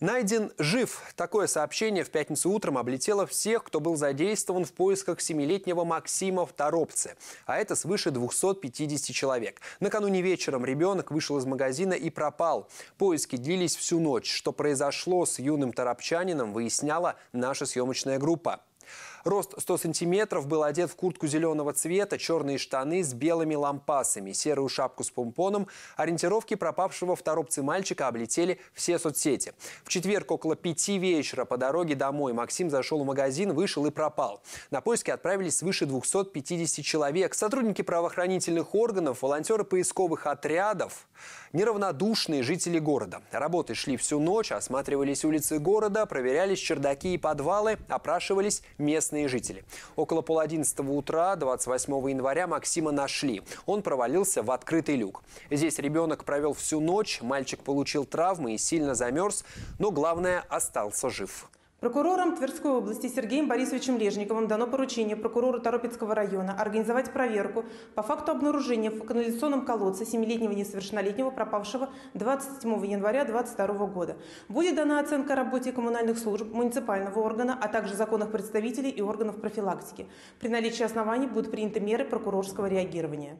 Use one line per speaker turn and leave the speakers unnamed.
Найден жив. Такое сообщение в пятницу утром облетело всех, кто был задействован в поисках семилетнего Максима в Торопце. А это свыше 250 человек. Накануне вечером ребенок вышел из магазина и пропал. Поиски длились всю ночь. Что произошло с юным торопчанином, выясняла наша съемочная группа. Рост 100 сантиметров был одет в куртку зеленого цвета, черные штаны с белыми лампасами, серую шапку с помпоном. Ориентировки пропавшего в торопце мальчика облетели все соцсети. В четверг около пяти вечера по дороге домой Максим зашел в магазин, вышел и пропал. На поиски отправились свыше 250 человек. Сотрудники правоохранительных органов, волонтеры поисковых отрядов, неравнодушные жители города. Работы шли всю ночь, осматривались улицы города, проверялись чердаки и подвалы, опрашивались местные местные жители. Около полодиннадцатого утра 28 января Максима нашли. Он провалился в открытый люк. Здесь ребенок провел всю ночь, мальчик получил травмы и сильно замерз, но главное, остался жив.
Прокурором Тверской области Сергеем Борисовичем Лежниковым дано поручение прокурору Торопецкого района организовать проверку по факту обнаружения в канализационном колодце 7-летнего несовершеннолетнего пропавшего 27 января 2022 года. Будет дана оценка работе коммунальных служб, муниципального органа, а также законных представителей и органов профилактики. При наличии оснований будут приняты меры прокурорского реагирования.